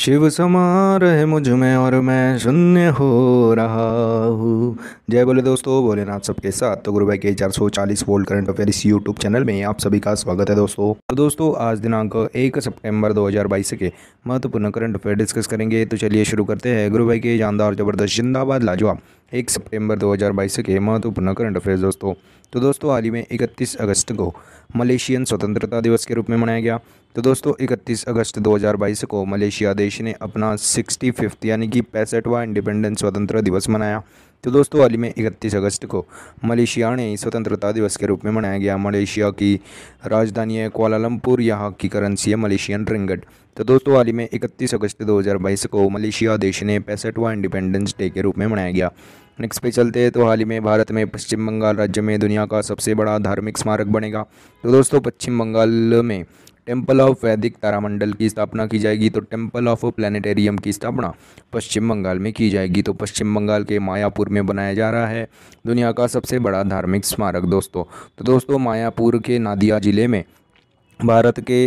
शिव समा रहे मुझ में और मैं शून्य हो रहा हूँ जय बोले दोस्तों भोलेनाथ सबके साथ तो गुरु भाई के चार सौ चालीस वोल्ड करंट अफेयर इस यूट्यूब चैनल में आप सभी का स्वागत है दोस्तों तो दोस्तों आज दिनांक एक सितंबर 2022 के महत्वपूर्ण करंट अफेयर डिस्कस करेंगे तो चलिए शुरू करते हैं गुरु भाई के जानदार जबरदस्त जिंदाबाद लाजवाब एक सितंबर 2022 के महत्वपूर्ण करंट अफेयर्स दोस्तों तो दोस्तों हाल ही में 31 अगस्त को मलेशियन स्वतंत्रता दिवस के रूप में मनाया गया तो दोस्तों 31 अगस्त 2022 को मलेशिया देश ने अपना सिक्सटी फिफ्थ यानी कि पैंसठवा इंडिपेंडेंस स्वतंत्रता दिवस मनाया तो दोस्तों हाल ही में 31 अगस्त को मलेशिया ने स्वतंत्रता दिवस के रूप में मनाया गया मलेशिया की राजधानी है क्वालालमपुर यहाँ की करेंसी है मलेशियन रिंगट तो दोस्तों हाल ही में 31 अगस्त 2022 को मलेशिया देश ने पैंसठवा इंडिपेंडेंस डे के रूप में मनाया गया नेक्स्ट पे चलते हैं तो हाल ही में भारत में पश्चिम बंगाल राज्य में दुनिया का सबसे बड़ा धार्मिक स्मारक बनेगा तो दोस्तों पश्चिम बंगाल में टेम्पल ऑफ वैदिक तारामंडल की स्थापना की जाएगी तो टेम्पल ऑफ प्लानिटेरियम की स्थापना पश्चिम बंगाल में की जाएगी तो पश्चिम बंगाल के मायापुर में बनाया जा रहा है दुनिया का सबसे बड़ा धार्मिक स्मारक दोस्तों तो दोस्तों मायापुर के नादिया ज़िले में भारत के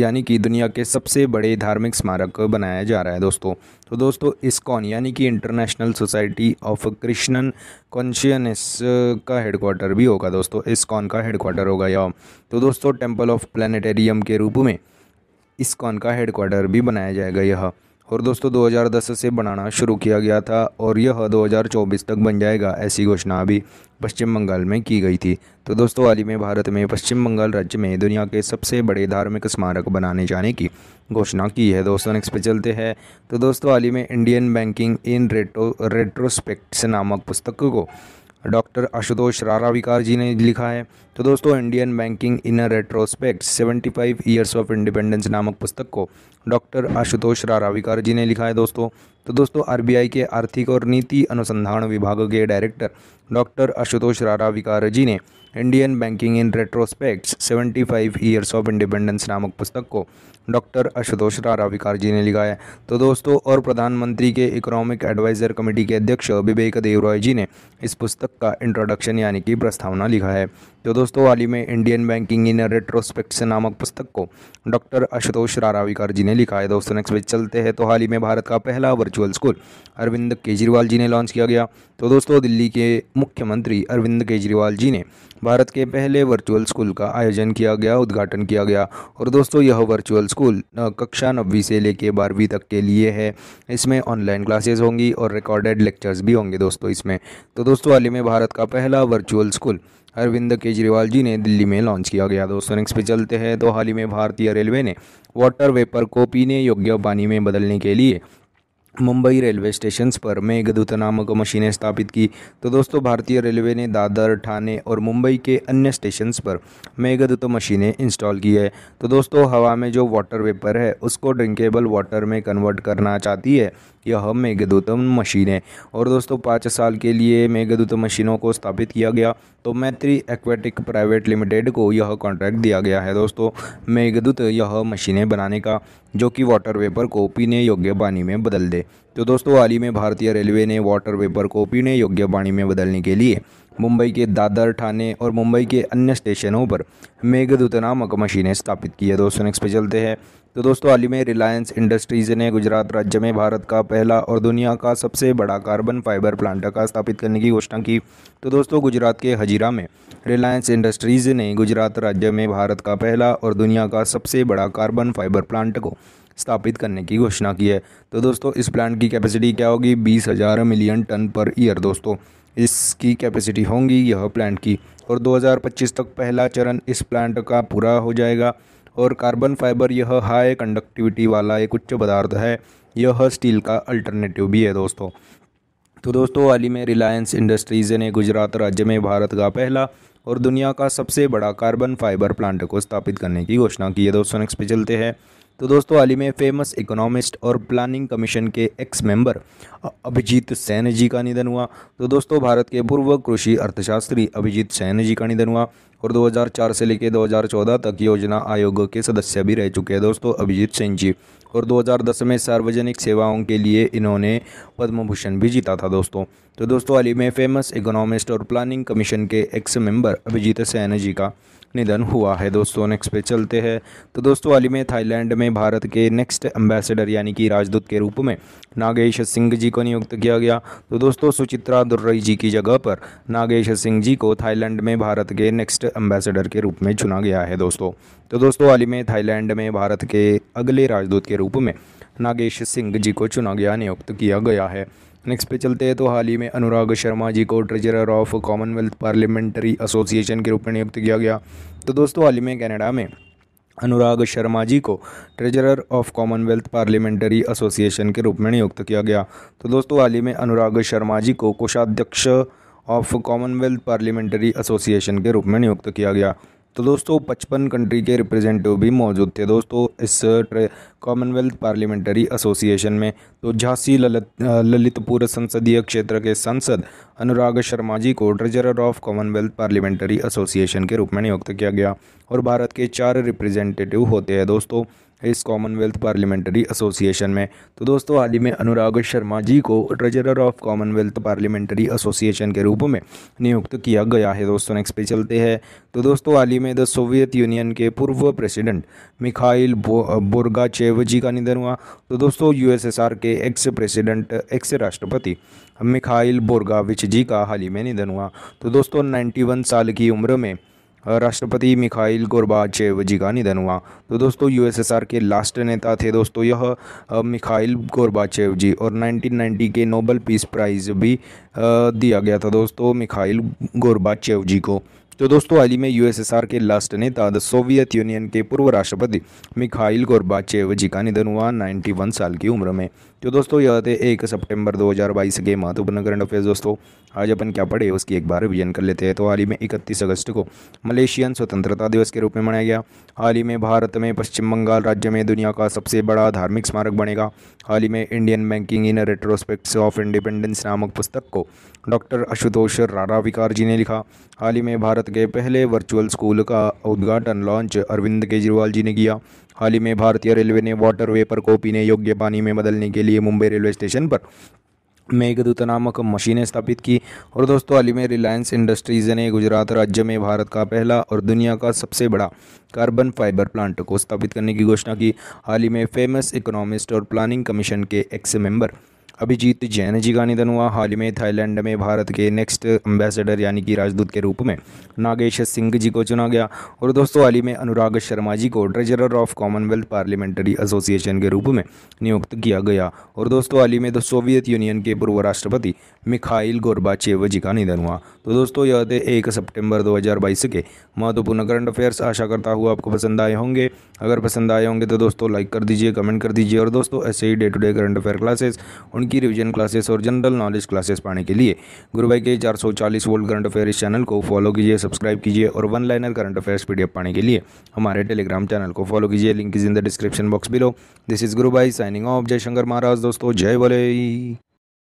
यानी कि दुनिया के सबसे बड़े धार्मिक स्मारक बनाया जा रहा है दोस्तों तो दोस्तों इस्कॉन यानी कि international society of Krishna consciousness का हेडक्वार्टर भी होगा दोस्तों इस्कॉन का हेडक्वार्टर होगा या तो दोस्तों टेम्पल ऑफ प्लानिटेरियम के रूप में इसकॉन का हेडक्वार्टर भी बनाया जाएगा यह और दोस्तों 2010 से बनाना शुरू किया गया था और यह 2024 तक बन जाएगा ऐसी घोषणा अभी पश्चिम बंगाल में की गई थी तो दोस्तों हाल ही में भारत में पश्चिम बंगाल राज्य में दुनिया के सबसे बड़े धार्मिक स्मारक बनाने जाने की घोषणा की है दोस्तों नेक्स्ट पे चलते हैं तो दोस्तों हाल ही में Indian banking in retro retrospects नामक पुस्तक को डॉक्टर आशुतोष राराविकार जी ने लिखा है तो दोस्तों Indian banking in retrospect 75 years of independence नामक पुस्तक को डॉक्टर आशुतोष राराविकार जी ने लिखा है दोस्तों तो दोस्तों आरबीआई के आर्थिक और नीति अनुसंधान विभाग के डायरेक्टर डॉक्टर आशुतोष राराविकार जी ने Indian banking in retrospect 75 years of independence नामक पुस्तक को डॉक्टर आशुतोष राराविकार जी ने लिखा है तो दोस्तों और प्रधानमंत्री के इकोनॉमिक एडवाइजर कमेटी के अध्यक्ष विवेक देव जी ने इस पुस्तक का इंट्रोडक्शन यानी कि प्रस्तावना लिखा है तो दोस्तों दोस्तों हाल ही में इंडियन बैंकिंग इन रेट्रोस्पेक्ट नामक पुस्तक को डॉक्टर आशुतोष राराविकार जी ने लिखा है दोस्तों नेक्स्ट पेज चलते हैं तो हाल ही में भारत का पहला वर्चुअल स्कूल अरविंद केजरीवाल जी ने लॉन्च किया गया तो दोस्तों दिल्ली के मुख्यमंत्री अरविंद केजरीवाल जी ने भारत के पहले वर्चुअल स्कूल का आयोजन किया गया उद्घाटन किया गया और दोस्तों यह वर्चुअल स्कूल कक्षा नब्बी से लेकर बारहवीं तक के लिए है इसमें ऑनलाइन क्लासेज होंगी और रिकॉर्डेड लेक्चर्स भी होंगे दोस्तों इसमें तो दोस्तों हाल ही में भारत का पहला वर्चुअल स्कूल अरविंद केजरीवाल जी ने दिल्ली में लॉन्च किया गया दोस्तों नेक्स्ट पे चलते हैं तो हाल ही में भारतीय रेलवे ने वाटर वेपर को पीने योग्य पानी में बदलने के लिए मुंबई रेलवे स्टेशन पर मेघदूत नामक मशीनें स्थापित की तो दोस्तों भारतीय रेलवे ने दादर ठाणे और मुंबई के अन्य स्टेशन पर मेघदूत मशीनें इंस्टॉल की है तो दोस्तों हवा में जो वाटर वेपर है उसको ड्रिंकेबल वाटर में कन्वर्ट करना चाहती है यह मेघदूतम मशीनें और दोस्तों पाँच साल के लिए मेघदूतम मशीनों को स्थापित किया गया तो मैत्री एक्वेटिक प्राइवेट लिमिटेड को यह कॉन्ट्रैक्ट दिया गया है दोस्तों मेघदूत यह मशीनें बनाने का जो कि वाटर वेपर को पीने योग्य पानी में बदल दे तो दोस्तों हाल ही में भारतीय रेलवे ने वाटर वेपर को पीने योग्य पानी में बदलने के लिए मुंबई के दादर ठाणे और मुंबई के अन्य स्टेशनों पर मेघदूत नामक मशीनें स्थापित की है दोस्तों नेक्स्ट पे चलते हैं तो दोस्तों हाल ही में रिलायंस इंडस्ट्रीज़ ने गुजरात राज्य में भारत का पहला और दुनिया का सबसे बड़ा कार्बन फाइबर प्लांट का स्थापित करने की घोषणा की तो दोस्तों गुजरात के हजीरा में रिलायंस इंडस्ट्रीज़ ने गुजरात राज्य में भारत का पहला और दुनिया का सबसे बड़ा कार्बन फाइबर प्लांट को स्थापित करने की घोषणा की है तो दोस्तों इस प्लांट की कैपेसिटी क्या होगी बीस हज़ार मिलियन टन पर ईयर दोस्तों इसकी कैपेसिटी होगी यह प्लांट की और 2025 तक पहला चरण इस प्लांट का पूरा हो जाएगा और कार्बन फाइबर यह हाई कंडक्टिविटी वाला एक उच्च पदार्थ है यह स्टील का अल्टरनेटिव भी है दोस्तों तो दोस्तों वाली में रिलायंस इंडस्ट्रीज़ ने गुजरात राज्य में भारत का पहला और दुनिया का सबसे बड़ा कार्बन फाइबर प्लांट को स्थापित करने की घोषणा की है दोस्तों नेक्स्ट पे चलते हैं तो दोस्तों हाल ही में फेमस इकोनॉमिस्ट और प्लानिंग कमीशन के एक्स मेंबर अभिजीत सैन जी का निधन हुआ तो दोस्तों भारत के पूर्व कृषि अर्थशास्त्री अभिजीत सैन जी का निधन हुआ और 2004 से लेकर 2014 तक योजना आयोग के सदस्य भी रह चुके हैं दोस्तों अभिजीत सैन जी और 2010 में सार्वजनिक सेवाओं के लिए इन्होंने पद्म भूषण भी जीता था दोस्तों तो दोस्तों अली में फेमस इकोनॉमिस्ट और प्लानिंग कमीशन के एक्स मेंबर अभिजीत सैन जी का निधन हुआ है दोस्तों नेक्स्ट पे चलते हैं तो दोस्तों हाल ही में थाईलैंड में भारत के नेक्स्ट एम्बेसडर यानी कि राजदूत के रूप में नागेश सिंह जी को नियुक्त किया गया तो दोस्तों सुचित्रा दुर्रई जी की जगह पर नागेश सिंह जी को थाईलैंड में भारत के नेक्स्ट एम्बेसडर के रूप में चुना गया है दोस्तों तो दोस्तों हाल ही में थाईलैंड में भारत के अगले राजदूत के रूप में नागेश सिंह जी को चुना गया नियुक्त किया गया है नेक्स्ट पे चलते हैं तो हाल ही में अनुराग शर्मा जी को treasurer of Commonwealth parliamentary association के रूप में नियुक्त किया गया तो दोस्तों हाल ही में कनाडा में अनुराग शर्मा जी को treasurer of Commonwealth parliamentary association के रूप में नियुक्त किया गया तो दोस्तों हाल ही में अनुराग शर्मा जी को कोषाध्यक्ष ऑफ कॉमनवेल्थ पार्लियामेंट्री एसोसिएशन के रूप में नियुक्त किया गया तो दोस्तों पचपन कंट्री के रिप्रेजेंटेटिव भी मौजूद थे दोस्तों इस कॉमनवेल्थ पार्लियामेंट्री एसोसिएशन में तो झांसी ललित ललितपुर संसदीय क्षेत्र के सांसद अनुराग शर्मा जी को treasurer of Commonwealth parliamentary association के रूप में नियुक्त किया गया और भारत के चार रिप्रेजेंटेटिव होते हैं दोस्तों इस कॉमनवेल्थ पार्लियामेंट्री एसोसिएशन में तो दोस्तों हाल ही में अनुराग शर्मा जी को treasurer of Commonwealth parliamentary association के रूप में नियुक्त किया गया है दोस्तों नेक्स्ट पे चलते हैं तो दोस्तों हाल ही में द सोवियत यूनियन के पूर्व प्रेसिडेंट मिखाइल बोर्गाचेव जी का निधन हुआ तो दोस्तों यूएसएसआर के एक्स प्रेसिडेंट एक्स राष्ट्रपति मिखाइल बोर्गाविच जी का हाल ही में निधन हुआ तो दोस्तों नाइन्टी साल की उम्र में राष्ट्रपति मिखाइल गोरबाचेव जी का निधन हुआ तो दोस्तों यूएसएसआर के लास्ट नेता थे दोस्तों यह मिखाइल गोरबाचेव जी और 1990 के नोबल पीस प्राइज़ भी दिया गया था दोस्तों मिखाइल गोरबाचेव जी को तो दोस्तों हाल ही में यूएसएसआर के लास्ट नेता द सोवियत यूनियन के पूर्व राष्ट्रपति मिखाइल गोरबाचेव जी का निधन हुआ 91 साल की उम्र में तो दोस्तों यह थे एक सितंबर 2022 के महत्वपूर्ण करंट अफेयर्स दोस्तों आज अपन क्या पढ़े उसकी एक बार रिविजन कर लेते हैं तो हाल ही में इकतीस अगस्त को मलेशियन स्वतंत्रता दिवस के रूप में मनाया गया हाल ही में भारत में पश्चिम बंगाल राज्य में दुनिया का सबसे बड़ा धार्मिक स्मारक बनेगा हाल ही में Indian banking in retrospects of independence नामक पुस्तक को डॉक्टर आशुतोष राराविकार जी ने लिखा हाल ही में भारत भारत के पहले वर्चुअल स्कूल का उद्घाटन लॉन्च अरविंद केजरीवाल जी ने किया हाल ही में भारतीय रेलवे ने वाटर वेपर को पीने योग्य पानी में बदलने के लिए मुंबई रेलवे स्टेशन पर मेघदूत नामक मशीनें स्थापित की और दोस्तों हाल ही में रिलायंस इंडस्ट्रीज़ ने गुजरात राज्य में भारत का पहला और दुनिया का सबसे बड़ा कार्बन फाइबर प्लांट को स्थापित करने की घोषणा की हाल ही में फेमस इकोनॉमिस्ट और प्लानिंग कमीशन के एक्स मेंबर अभिजीत जैन जी का निधन हुआ हाल ही में थाईलैंड में भारत के नेक्स्ट एम्बेसडर यानी कि राजदूत के रूप में नागेश सिंह जी को चुना गया और दोस्तों हाल ही में अनुराग शर्मा जी को treasurer of Commonwealth parliamentary association के रूप में नियुक्त किया गया और दोस्तों हाल ही में तो सोवियत यूनियन के पूर्व राष्ट्रपति मिखाइल गोरबाचेव जी का निधन हुआ तो दोस्तों यह थे एक सेप्टेम्बर दो के महत्वपूर्ण करंट अफेयर्स आशा करता हुआ आपको पसंद आए होंगे अगर पसंद आए होंगे तो दोस्तों लाइक कर दीजिए कमेंट कर दीजिए और दोस्तों ऐसे ही day to day current affair classes उनकी की रिविजन क्लासेस और जनरल नॉलेज क्लासेस पाने के लिए गुरु भाई के चार सौ चालीस वोल्ट करंट अफेयर चैनल को फॉलो कीजिए सब्सक्राइब कीजिए और one liner current affairs PDF पाने के लिए हमारे टेलीग्राम चैनल को फॉलो कीजिए link is in the description box below this is Guru Bhai signing off जय शंकर महाराज दोस्तों जय भले